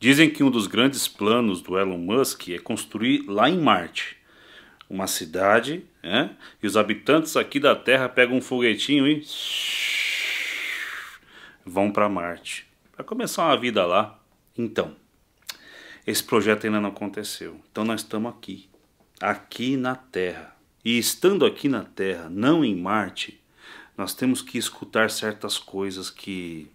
Dizem que um dos grandes planos do Elon Musk é construir lá em Marte uma cidade, né? e os habitantes aqui da Terra pegam um foguetinho e vão para Marte para começar uma vida lá. Então, esse projeto ainda não aconteceu. Então nós estamos aqui, aqui na Terra. E estando aqui na Terra, não em Marte, nós temos que escutar certas coisas que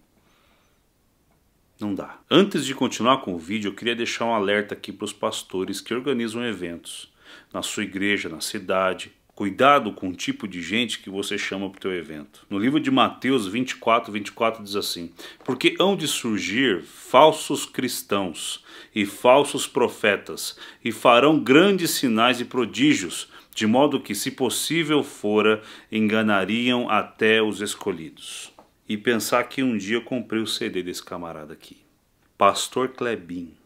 não dá. Antes de continuar com o vídeo, eu queria deixar um alerta aqui para os pastores que organizam eventos na sua igreja, na cidade. Cuidado com o tipo de gente que você chama para o teu evento. No livro de Mateus 24, 24 diz assim: Porque hão de surgir falsos cristãos e falsos profetas, e farão grandes sinais e prodígios, de modo que, se possível fora, enganariam até os escolhidos. E pensar que um dia eu comprei o CD desse camarada aqui. Pastor Clebinho.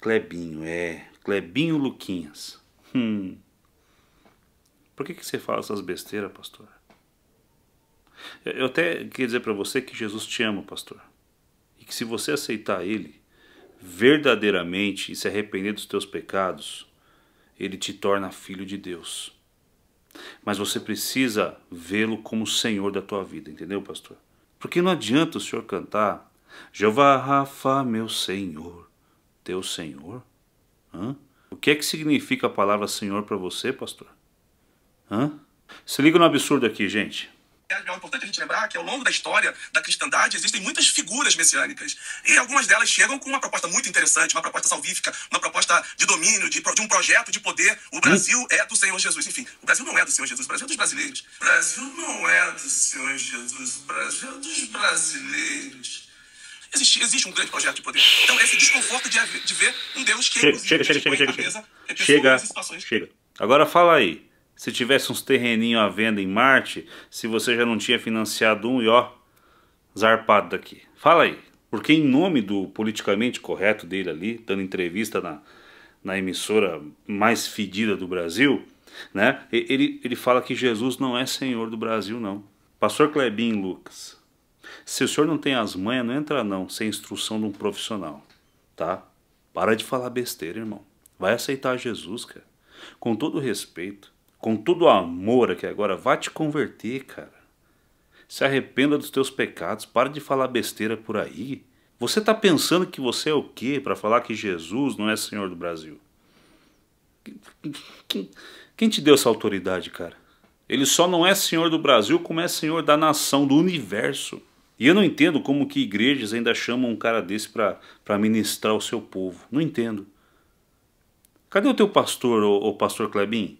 Clebinho, é. Clebinho Luquinhas. Hum. Por que, que você fala essas besteiras, pastor? Eu até queria dizer para você que Jesus te ama, pastor. E que se você aceitar Ele verdadeiramente e se arrepender dos teus pecados, Ele te torna filho de Deus mas você precisa vê-lo como o Senhor da tua vida, entendeu, pastor? Porque não adianta o senhor cantar Jeová Rafa, meu Senhor, teu Senhor? Hã? O que é que significa a palavra Senhor para você, pastor? Hã? Se liga no absurdo aqui, gente. É importante a gente lembrar que ao longo da história da cristandade existem muitas figuras messiânicas. E algumas delas chegam com uma proposta muito interessante, uma proposta salvífica, uma proposta de domínio, de, de um projeto de poder. O hum. Brasil é do Senhor Jesus. Enfim, o Brasil não é do Senhor Jesus, o Brasil é dos brasileiros. O Brasil não é do Senhor Jesus, o Brasil é dos brasileiros. Existe, existe, um grande projeto de poder. Então, esse desconforto de, de ver um Deus que. Chega, chega, chega, chega, chega. Chega, chega. chega. Agora fala aí se tivesse uns terreninhos à venda em Marte, se você já não tinha financiado um e ó, zarpado daqui. Fala aí. Porque em nome do politicamente correto dele ali, dando entrevista na, na emissora mais fedida do Brasil, né? Ele, ele fala que Jesus não é Senhor do Brasil, não. Pastor Clebinho Lucas, se o senhor não tem as manhas, não entra não, sem instrução de um profissional, tá? Para de falar besteira, irmão. Vai aceitar Jesus, cara. Com todo respeito, com todo o amor aqui agora, vá te converter, cara. Se arrependa dos teus pecados, para de falar besteira por aí. Você está pensando que você é o quê para falar que Jesus não é Senhor do Brasil? Quem, te deu essa autoridade, cara? Ele só não é Senhor do Brasil como é Senhor da nação, do universo. E eu não entendo como que igrejas ainda chamam um cara desse para ministrar o seu povo. Não entendo. Cadê o teu pastor, ô, pastor Clebinho?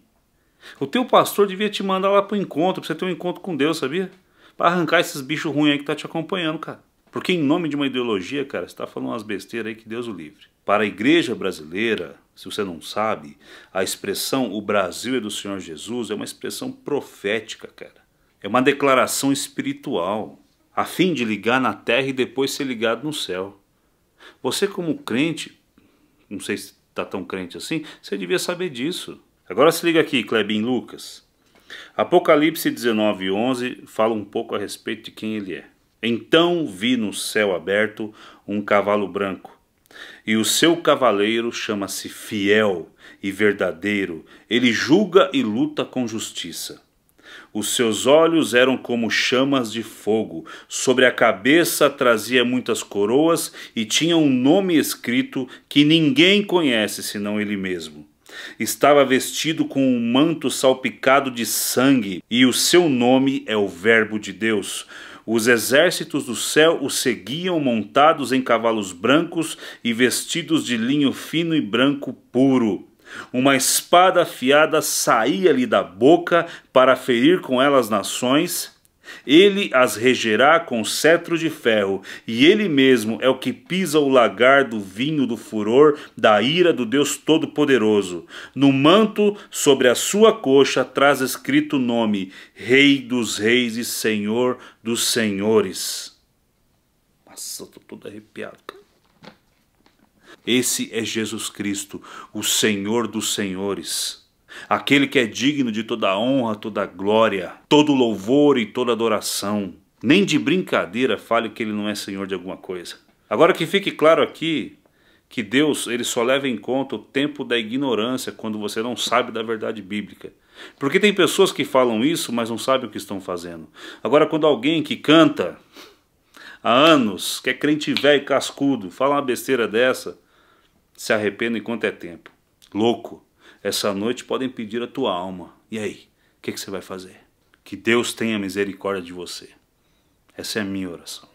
O teu pastor devia te mandar lá para o encontro, para você ter um encontro com Deus, sabia? Para arrancar esses bichos ruins aí que tá te acompanhando, cara. Porque em nome de uma ideologia, cara, você está falando umas besteiras aí que Deus o livre. Para a igreja brasileira, se você não sabe, a expressão o Brasil é do Senhor Jesus é uma expressão profética, cara. É uma declaração espiritual, a fim de ligar na terra e depois ser ligado no céu. Você como crente, não sei se está tão crente assim, você devia saber disso. Agora se liga aqui, Clebin Lucas. Apocalipse 19, 11 fala um pouco a respeito de quem ele é. Então vi no céu aberto um cavalo branco, e o seu cavaleiro chama-se Fiel e Verdadeiro, ele julga e luta com justiça. Os seus olhos eram como chamas de fogo, sobre a cabeça trazia muitas coroas e tinha um nome escrito que ninguém conhece senão ele mesmo estava vestido com um manto salpicado de sangue, e o seu nome é o Verbo de Deus. Os exércitos do céu o seguiam montados em cavalos brancos e vestidos de linho fino e branco puro. Uma espada afiada saía-lhe da boca para ferir com as nações, ele as regerá com cetro de ferro, e ele mesmo é o que pisa o lagar do vinho do furor da ira do Deus Todo-Poderoso. No manto sobre a sua coxa traz escrito o nome: Rei dos Reis e Senhor dos Senhores. Nossa, eu todo arrepiado. Esse é Jesus Cristo, o Senhor dos Senhores aquele que é digno de toda honra, toda glória, todo louvor e toda adoração. Nem de brincadeira fale que ele não é senhor de alguma coisa. Agora que fique claro aqui que Deus ele só leva em conta o tempo da ignorância quando você não sabe da verdade bíblica. Porque tem pessoas que falam isso, mas não sabem o que estão fazendo. Agora, quando alguém que canta há anos, que é crente velho e cascudo, fala uma besteira dessa, se arrependa enquanto é tempo. Louco! Essa noite podem pedir a tua alma. E aí, o que, que você vai fazer? Que Deus tenha misericórdia de você. Essa é a minha oração.